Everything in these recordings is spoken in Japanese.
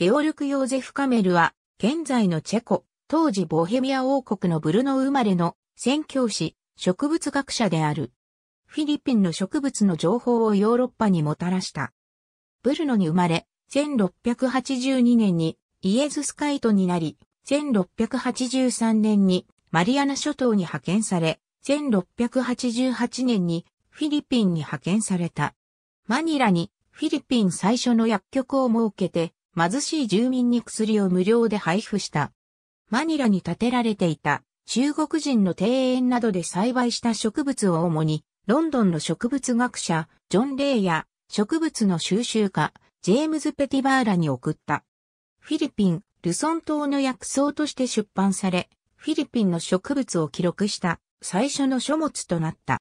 ゲオルク・ヨーゼフ・カメルは、現在のチェコ、当時ボヘミア王国のブルノ生まれの宣教師、植物学者である。フィリピンの植物の情報をヨーロッパにもたらした。ブルノに生まれ、1682年にイエズスカイトになり、1683年にマリアナ諸島に派遣され、1688年にフィリピンに派遣された。マニラにフィリピン最初の薬局を設けて、貧しい住民に薬を無料で配布した。マニラに建てられていた中国人の庭園などで栽培した植物を主に、ロンドンの植物学者、ジョン・レイや植物の収集家、ジェームズ・ペティバーラに送った。フィリピン、ルソン島の薬草として出版され、フィリピンの植物を記録した最初の書物となった。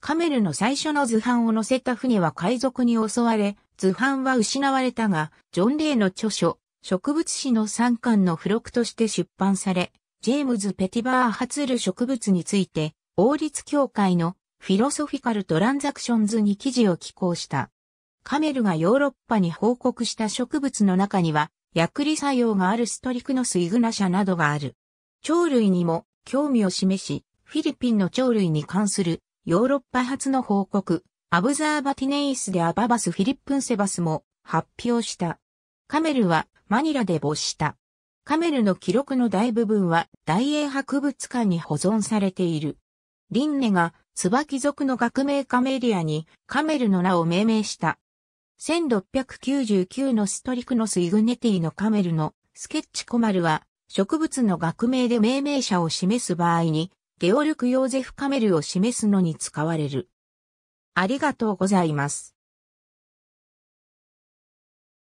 カメルの最初の図版を載せた船は海賊に襲われ、図版は失われたが、ジョン・レイの著書、植物史の3巻の付録として出版され、ジェームズ・ペティバー発る植物について、王立協会のフィロソフィカル・トランザクションズに記事を寄稿した。カメルがヨーロッパに報告した植物の中には、薬理作用があるストリクノス・イグナシャなどがある。鳥類にも興味を示し、フィリピンの鳥類に関するヨーロッパ発の報告、アブザーバティネイスでアババス・フィリップン・セバスも発表した。カメルはマニラで没した。カメルの記録の大部分は大英博物館に保存されている。リンネが椿族の学名カメリアにカメルの名を命名した。1699のストリクノス・イグネティのカメルのスケッチコマルは植物の学名で命名者を示す場合にゲオルク・ヨーゼフ・カメルを示すのに使われる。ありがとうございます。